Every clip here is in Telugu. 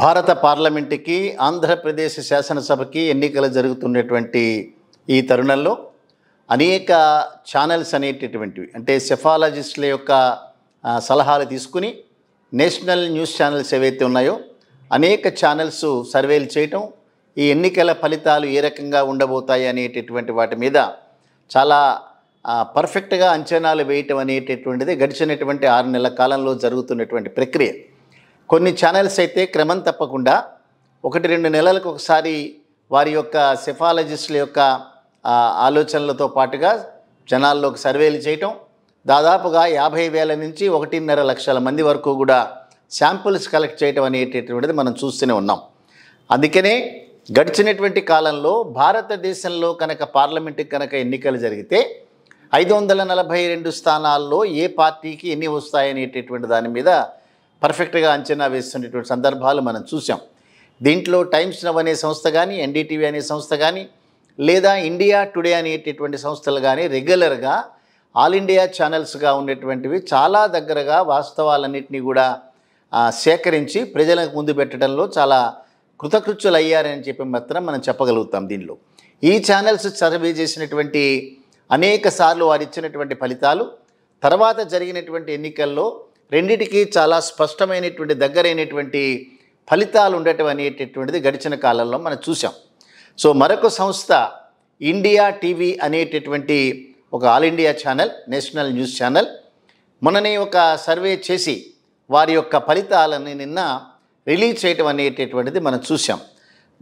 భారత పార్లమెంటుకి ఆంధ్రప్రదేశ్ శాసనసభకి ఎన్నికలు జరుగుతున్నటువంటి ఈ తరుణంలో అనేక ఛానల్స్ అనేటటువంటివి అంటే సెఫాలజిస్టుల యొక్క సలహాలు తీసుకుని నేషనల్ న్యూస్ ఛానల్స్ ఏవైతే ఉన్నాయో అనేక ఛానల్స్ సర్వేలు చేయటం ఈ ఎన్నికల ఫలితాలు ఏ రకంగా ఉండబోతాయి అనేటటువంటి వాటి మీద చాలా పర్ఫెక్ట్గా అంచనాలు వేయటం అనేటటువంటిది గడిచినటువంటి ఆరు నెలల కాలంలో జరుగుతున్నటువంటి ప్రక్రియ కొన్ని ఛానల్స్ అయితే క్రమం తప్పకుండా ఒకటి రెండు నెలలకు ఒకసారి వారి యొక్క సెఫాలజిస్టుల యొక్క ఆలోచనలతో పాటుగా జనాల్లోకి సర్వేలు చేయటం దాదాపుగా యాభై వేల నుంచి ఒకటిన్నర లక్షల మంది వరకు కూడా శాంపుల్స్ కలెక్ట్ చేయటం అనేటటువంటిది మనం చూస్తూనే ఉన్నాం అందుకనే గడిచినటువంటి కాలంలో భారతదేశంలో కనుక పార్లమెంటుకి కనుక ఎన్నికలు జరిగితే ఐదు వందల నలభై రెండు స్థానాల్లో ఏ పార్టీకి ఎన్ని వస్తాయనేటటువంటి దాని మీద పర్ఫెక్ట్గా అంచనా వేస్తున్నటువంటి సందర్భాలు మనం చూసాం దీంట్లో టైమ్స్ నవ్ అనే సంస్థ కానీ ఎన్డీటీవీ అనే సంస్థ కానీ లేదా ఇండియా టుడే అనేటటువంటి సంస్థలు కానీ రెగ్యులర్గా ఆల్ ఇండియా ఛానల్స్గా ఉండేటువంటివి చాలా దగ్గరగా వాస్తవాలన్నింటినీ కూడా సేకరించి ప్రజలకు ముందు పెట్టడంలో చాలా కృతకృత్యులు అయ్యారని చెప్పి మాత్రం మనం చెప్పగలుగుతాం దీనిలో ఈ ఛానల్స్ సర్వే చేసినటువంటి అనేక సార్లు వారు ఇచ్చినటువంటి ఫలితాలు తర్వాత జరిగినటువంటి ఎన్నికల్లో రెండిటికీ చాలా స్పష్టమైనటువంటి దగ్గరైనటువంటి ఫలితాలు ఉండటం అనేటటువంటిది గడిచిన కాలంలో మనం చూసాం సో మరొక సంస్థ ఇండియా టీవీ అనేటటువంటి ఒక all India channel national news channel మొన్ననే ఒక సర్వే చేసి వారి యొక్క ఫలితాలని నిన్న రిలీజ్ చేయటం అనేటటువంటిది మనం చూసాం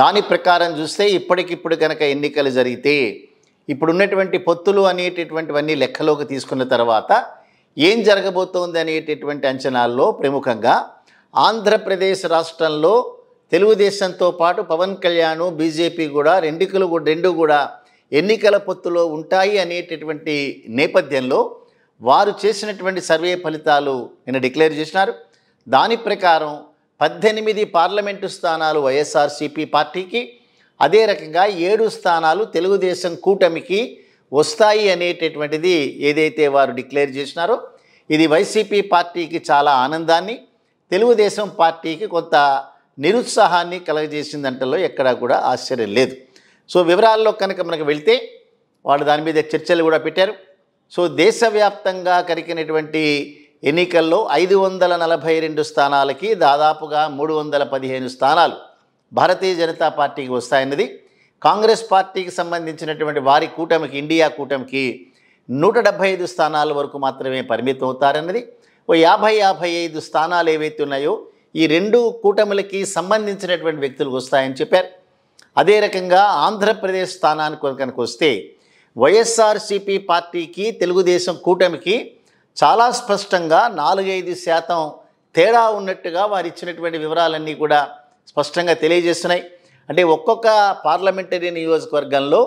దాని ప్రకారం చూస్తే ఇప్పటికిప్పుడు కనుక ఎన్నికలు జరిగితే ఇప్పుడున్నటువంటి పొత్తులు అనేటటువంటివన్నీ లెక్కలోకి తీసుకున్న తర్వాత ఏం జరగబోతోంది అనేటటువంటి అంచనాల్లో ప్రముఖంగా ఆంధ్రప్రదేశ్ రాష్ట్రంలో తెలుగుదేశంతో పాటు పవన్ కళ్యాణ్ బీజేపీ కూడా రెండుకలు రెండు కూడా ఎన్నికల పొత్తులో ఉంటాయి అనేటటువంటి నేపథ్యంలో వారు చేసినటువంటి సర్వే ఫలితాలు నిన్న డిక్లేర్ చేసినారు దాని ప్రకారం పద్దెనిమిది పార్లమెంటు స్థానాలు వైఎస్ఆర్సీపీ పార్టీకి అదే రకంగా ఏడు స్థానాలు తెలుగుదేశం కూటమికి వస్తాయి అనేటటువంటిది ఏదైతే వారు డిక్లేర్ చేసినారో ఇది వైసీపీ పార్టీకి చాలా ఆనందాన్ని తెలుగుదేశం పార్టీకి కొంత నిరుత్సాహాన్ని కలగజేసిందంటలో ఎక్కడా కూడా ఆశ్చర్యం లేదు సో వివరాల్లో కనుక మనకు వెళితే వాళ్ళు దాని మీద చర్చలు కూడా పెట్టారు సో దేశవ్యాప్తంగా కరిగినటువంటి ఎన్నికల్లో ఐదు వందల నలభై రెండు స్థానాలకి దాదాపుగా మూడు వందల పదిహేను స్థానాలు భారతీయ జనతా పార్టీకి వస్తాయన్నది కాంగ్రెస్ పార్టీకి సంబంధించినటువంటి వారి కూటమికి ఇండియా కూటమికి నూట డెబ్భై ఐదు స్థానాల వరకు మాత్రమే పరిమితం అవుతారన్నది ఓ యాభై యాభై ఐదు స్థానాలు ఏవైతే ఉన్నాయో ఈ రెండు కూటములకి సంబంధించినటువంటి వ్యక్తులకు వస్తాయని చెప్పారు అదే రకంగా ఆంధ్రప్రదేశ్ స్థానానికి కనుక వస్తే వైఎస్ఆర్సీపీ పార్టీకి తెలుగుదేశం కూటమికి చాలా స్పష్టంగా నాలుగైదు శాతం తేడా ఉన్నట్టుగా వారు ఇచ్చినటువంటి వివరాలన్నీ కూడా స్పష్టంగా తెలియజేస్తున్నాయి అంటే ఒక్కొక్క పార్లమెంటరీ నియోజకవర్గంలో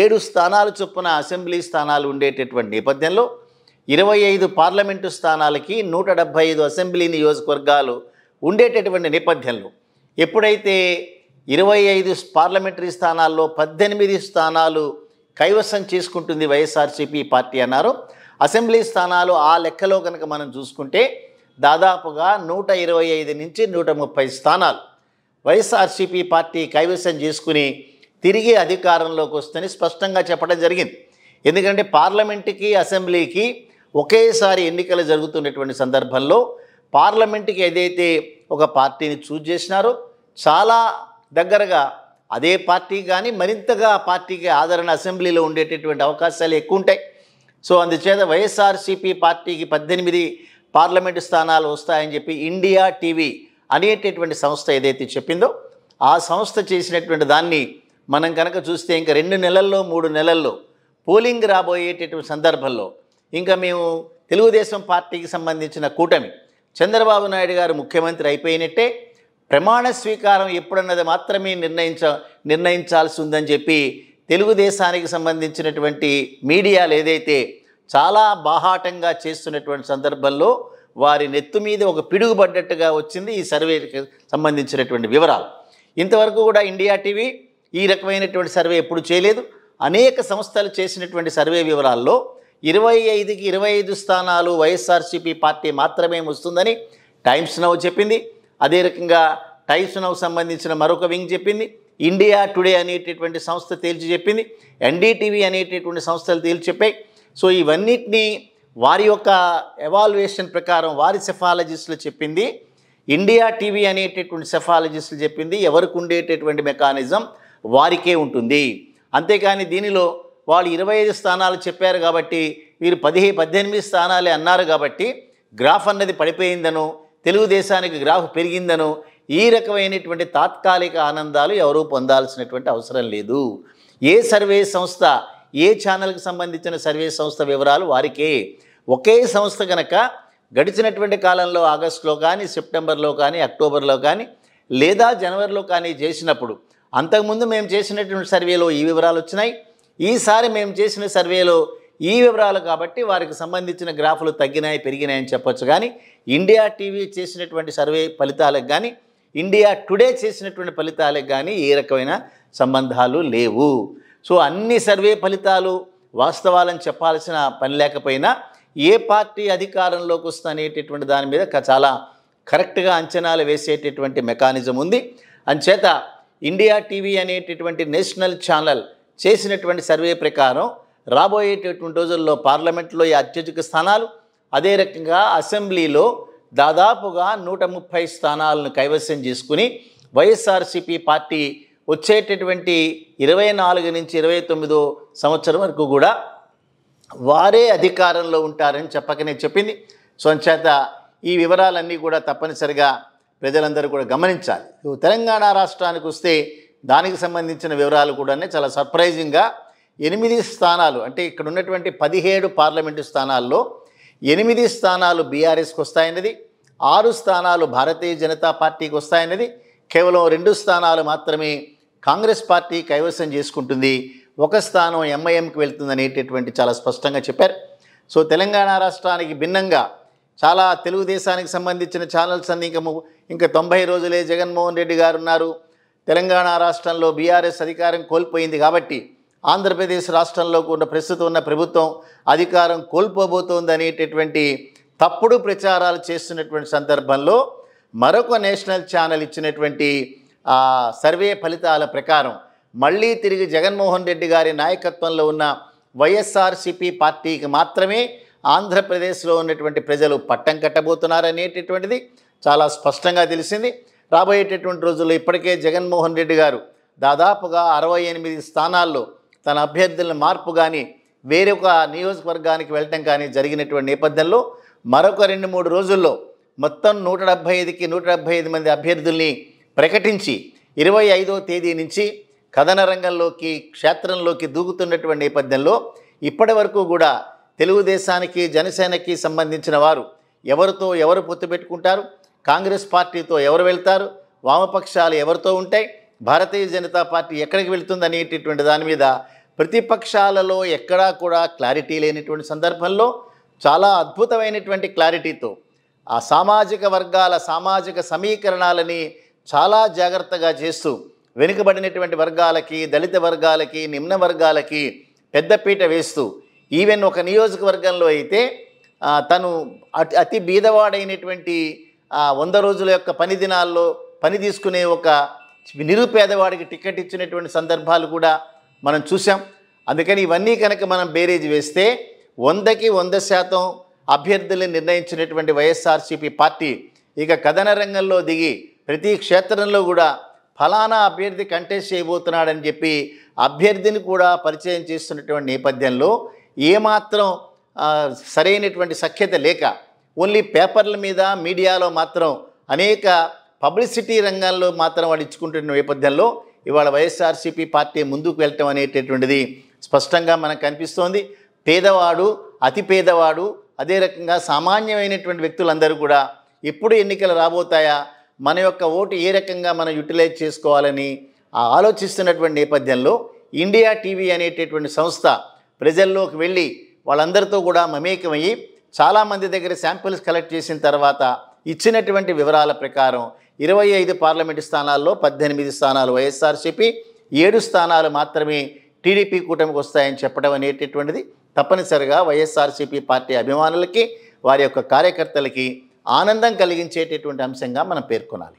ఏడు స్థానాలు చొప్పున అసెంబ్లీ స్థానాలు ఉండేటటువంటి నేపథ్యంలో ఇరవై ఐదు పార్లమెంటు స్థానాలకి నూట డెబ్భై ఐదు అసెంబ్లీ నియోజకవర్గాలు ఉండేటటువంటి నేపథ్యంలో ఎప్పుడైతే ఇరవై ఐదు పార్లమెంటరీ స్థానాల్లో పద్దెనిమిది స్థానాలు కైవసం చేసుకుంటుంది వైఎస్ఆర్సీపీ పార్టీ అన్నారు అసెంబ్లీ స్థానాలు ఆ లెక్కలో కనుక మనం చూసుకుంటే దాదాపుగా నూట ఇరవై ఐదు నుంచి నూట ముప్పై స్థానాలు వైఎస్ఆర్సీపీ పార్టీ కైవసం చేసుకుని తిరిగి అధికారంలోకి వస్తుందని స్పష్టంగా చెప్పడం జరిగింది ఎందుకంటే పార్లమెంటుకి అసెంబ్లీకి ఒకేసారి ఎన్నికలు జరుగుతున్నటువంటి సందర్భంలో పార్లమెంటుకి ఏదైతే ఒక పార్టీని చూజ్ చేసినారో చాలా దగ్గరగా అదే పార్టీ కానీ మరింతగా పార్టీకి ఆదరణ అసెంబ్లీలో ఉండేటటువంటి అవకాశాలు ఎక్కువ ఉంటాయి సో అందుచేత వైఎస్ఆర్సీపీ పార్టీకి పద్దెనిమిది పార్లమెంటు స్థానాలు వస్తాయని చెప్పి ఇండియా టీవీ అనేటటువంటి సంస్థ ఏదైతే చెప్పిందో ఆ సంస్థ చేసినటువంటి దాన్ని మనం కనుక చూస్తే ఇంకా రెండు నెలల్లో మూడు నెలల్లో పోలింగ్ రాబోయేటటువంటి సందర్భంలో ఇంకా మేము తెలుగుదేశం పార్టీకి సంబంధించిన కూటమి చంద్రబాబు నాయుడు గారు ముఖ్యమంత్రి అయిపోయినట్టే ప్రమాణ స్వీకారం ఎప్పుడన్నది మాత్రమే నిర్ణయించ నిర్ణయించాల్సి ఉందని చెప్పి తెలుగుదేశానికి సంబంధించినటువంటి మీడియాలు ఏదైతే చాలా బాహాటంగా చేస్తున్నటువంటి సందర్భంలో వారి నెత్తు మీద ఒక పిడుగు పడ్డట్టుగా వచ్చింది ఈ సర్వేకి సంబంధించినటువంటి వివరాలు ఇంతవరకు కూడా ఇండియా టీవీ ఈ రకమైనటువంటి సర్వే ఎప్పుడు చేయలేదు అనేక సంస్థలు చేసినటువంటి సర్వే వివరాల్లో ఇరవై ఐదుకి ఇరవై ఐదు స్థానాలు వైఎస్ఆర్సీపీ పార్టీ మాత్రమే వస్తుందని టైమ్స్ నౌ చెప్పింది అదే రకంగా టైమ్స్ నౌ సంబంధించిన మరొక వింగ్ చెప్పింది ఇండియా టుడే అనేటటువంటి సంస్థ తేల్చి చెప్పింది ఎన్డీటీవీ అనేటటువంటి సంస్థలు తేల్చి చెప్పాయి సో ఇవన్నిటినీ వారి యొక్క ఎవాల్యుయేషన్ ప్రకారం వారి సెఫాలజిస్టులు చెప్పింది ఇండియా టీవీ అనేటటువంటి సెఫాలజిస్టులు చెప్పింది ఎవరికి ఉండేటటువంటి మెకానిజం వారికే ఉంటుంది అంతేకాని దీనిలో వాళ్ళు ఇరవై ఐదు స్థానాలు చెప్పారు కాబట్టి వీరు పదిహే పద్దెనిమిది స్థానాలే అన్నారు కాబట్టి గ్రాఫ్ అన్నది పడిపోయిందను తెలుగుదేశానికి గ్రాఫ్ పెరిగిందను ఈ రకమైనటువంటి తాత్కాలిక ఆనందాలు ఎవరూ పొందాల్సినటువంటి అవసరం లేదు ఏ సర్వే సంస్థ ఏ ఛానల్కి సంబంధించిన సర్వే సంస్థ వివరాలు వారికి ఒకే సంస్థ కనుక గడిచినటువంటి కాలంలో ఆగస్టులో కానీ సెప్టెంబర్లో కానీ అక్టోబర్లో కానీ లేదా జనవరిలో కానీ చేసినప్పుడు అంతకుముందు మేము చేసినటువంటి సర్వేలో ఈ వివరాలు వచ్చినాయి ఈసారి మేము చేసిన సర్వేలో ఈ వివరాలు కాబట్టి వారికి సంబంధించిన గ్రాఫులు తగ్గినాయి పెరిగినాయని చెప్పొచ్చు కానీ ఇండియా టీవీ చేసినటువంటి సర్వే ఫలితాలకు కానీ ఇండియా టుడే చేసినటువంటి ఫలితాలకు కానీ ఏ రకమైన సంబంధాలు లేవు సో అన్ని సర్వే ఫలితాలు వాస్తవాలని చెప్పాల్సిన పని లేకపోయినా ఏ పార్టీ అధికారంలోకి వస్తుంది దాని మీద చాలా కరెక్ట్గా అంచనాలు వేసేటటువంటి మెకానిజం ఉంది అంచేత ఇండియా టీవీ అనేటటువంటి నేషనల్ ఛానల్ చేసినటువంటి సర్వే ప్రకారం రాబోయేటటువంటి రోజుల్లో పార్లమెంట్లో ఈ అత్యధిక స్థానాలు అదే రకంగా అసెంబ్లీలో దాదాపుగా నూట ముప్పై స్థానాలను కైవసం చేసుకుని వైఎస్ఆర్సీపీ పార్టీ వచ్చేటటువంటి ఇరవై నాలుగు నుంచి ఇరవై తొమ్మిదో సంవత్సరం వరకు కూడా వారే అధికారంలో ఉంటారని చెప్పకనే చెప్పింది స్వంచేత ఈ వివరాలన్నీ కూడా తప్పనిసరిగా ప్రజలందరూ కూడా గమనించాలి తెలంగాణ రాష్ట్రానికి వస్తే దానికి సంబంధించిన వివరాలు కూడా చాలా సర్ప్రైజింగ్గా ఎనిమిది స్థానాలు అంటే ఇక్కడ ఉన్నటువంటి పదిహేడు పార్లమెంటు స్థానాల్లో ఎనిమిది స్థానాలు బీఆర్ఎస్కి వస్తాయన్నది ఆరు స్థానాలు భారతీయ జనతా పార్టీకి వస్తాయన్నది కేవలం రెండు స్థానాలు మాత్రమే కాంగ్రెస్ పార్టీ కైవసం చేసుకుంటుంది ఒక స్థానం ఎంఐఎంకి అనేటటువంటి చాలా స్పష్టంగా చెప్పారు సో తెలంగాణ రాష్ట్రానికి భిన్నంగా చాలా తెలుగుదేశానికి సంబంధించిన ఛానల్స్ అన్నీ ఇంకా ఇంకా తొంభై రోజులే జగన్మోహన్ రెడ్డి గారు ఉన్నారు తెలంగాణ రాష్ట్రంలో బీఆర్ఎస్ అధికారం కోల్పోయింది కాబట్టి ఆంధ్రప్రదేశ్ రాష్ట్రంలో కూడా ప్రస్తుతం ఉన్న ప్రభుత్వం అధికారం కోల్పోబోతోంది అనేటటువంటి తప్పుడు ప్రచారాలు చేస్తున్నటువంటి సందర్భంలో మరొక నేషనల్ ఛానల్ ఇచ్చినటువంటి ఆ సర్వే ఫలితాల ప్రకారం మళ్ళీ తిరిగి జగన్మోహన్ రెడ్డి గారి నాయకత్వంలో ఉన్న వైఎస్ఆర్సిపి పార్టీకి మాత్రమే ఆంధ్రప్రదేశ్లో ఉన్నటువంటి ప్రజలు పట్టం కట్టబోతున్నారనేటటువంటిది చాలా స్పష్టంగా తెలిసింది రాబోయేటటువంటి రోజుల్లో ఇప్పటికే జగన్మోహన్ రెడ్డి గారు దాదాపుగా అరవై ఎనిమిది స్థానాల్లో తన అభ్యర్థుల మార్పు కానీ వేరొక నియోజకవర్గానికి వెళ్ళటం కానీ జరిగినటువంటి నేపథ్యంలో మరొక రెండు మూడు రోజుల్లో మొత్తం నూట డెబ్భై ఐదుకి నూట డెబ్భై ఐదు మంది అభ్యర్థుల్ని ప్రకటించి ఇరవై ఐదో తేదీ నుంచి కథన రంగంలోకి క్షేత్రంలోకి దూకుతున్నటువంటి నేపథ్యంలో ఇప్పటి వరకు కూడా తెలుగుదేశానికి జనసేనకి సంబంధించిన వారు ఎవరితో ఎవరు పొత్తు పెట్టుకుంటారు కాంగ్రెస్ పార్టీతో ఎవరు వెళ్తారు వామపక్షాలు ఎవరితో ఉంటాయి భారతీయ జనతా పార్టీ ఎక్కడికి వెళుతుంది అనేటటువంటి దాని మీద ప్రతిపక్షాలలో ఎక్కడా కూడా క్లారిటీ లేనిటువంటి సందర్భంలో చాలా అద్భుతమైనటువంటి క్లారిటీతో ఆ సామాజిక వర్గాల సామాజిక సమీకరణాలని చాలా జాగ్రత్తగా చేస్తూ వెనుకబడినటువంటి వర్గాలకి దళిత వర్గాలకి నిమ్న వర్గాలకి పెద్దపీట వేస్తూ ఈవెన్ ఒక నియోజకవర్గంలో అయితే తను అతి బీదవాడైనటువంటి వంద రోజుల యొక్క పని దినాల్లో పని తీసుకునే ఒక నిరుపేదవాడికి టికెట్ ఇచ్చినటువంటి సందర్భాలు కూడా మనం చూసాం అందుకని ఇవన్నీ కనుక మనం బేరేజ్ వేస్తే వందకి వంద శాతం అభ్యర్థుల్ని నిర్ణయించినటువంటి వైఎస్ఆర్సీపీ పార్టీ ఇక కథన రంగంలో దిగి ప్రతి క్షేత్రంలో కూడా ఫలానా అభ్యర్థి కంటెస్ట్ చేయబోతున్నాడని చెప్పి అభ్యర్థిని కూడా పరిచయం చేస్తున్నటువంటి నేపథ్యంలో ఏమాత్రం సరైనటువంటి సఖ్యత లేక ఓన్లీ పేపర్ల మీద మీడియాలో మాత్రం అనేక పబ్లిసిటీ రంగాల్లో మాత్రం వాళ్ళు ఇచ్చుకుంటున్న నేపథ్యంలో ఇవాళ వైఎస్ఆర్సీపీ పార్టీ ముందుకు వెళ్ళటం అనేటటువంటిది స్పష్టంగా మనకు కనిపిస్తోంది పేదవాడు అతి పేదవాడు అదే రకంగా సామాన్యమైనటువంటి వ్యక్తులందరూ కూడా ఎప్పుడు ఎన్నికలు రాబోతాయా మన యొక్క ఓటు ఏ రకంగా మనం యూటిలైజ్ చేసుకోవాలని ఆలోచిస్తున్నటువంటి నేపథ్యంలో ఇండియా టీవీ అనేటటువంటి సంస్థ ప్రజల్లోకి వెళ్ళి వాళ్ళందరితో కూడా మమేకమయ్యి చాలామంది దగ్గర శాంపిల్స్ కలెక్ట్ చేసిన తర్వాత ఇచ్చినటువంటి వివరాల ప్రకారం ఇరవై ఐదు పార్లమెంటు స్థానాల్లో పద్దెనిమిది స్థానాలు వైఎస్ఆర్సీపీ ఏడు స్థానాలు మాత్రమే టీడీపీ కూటమికి వస్తాయని చెప్పడం అనేటటువంటిది తప్పనిసరిగా వైఎస్ఆర్సీపీ పార్టీ అభిమానులకి వారి యొక్క కార్యకర్తలకి ఆనందం కలిగించేటటువంటి అంశంగా మనం పేర్కొనాలి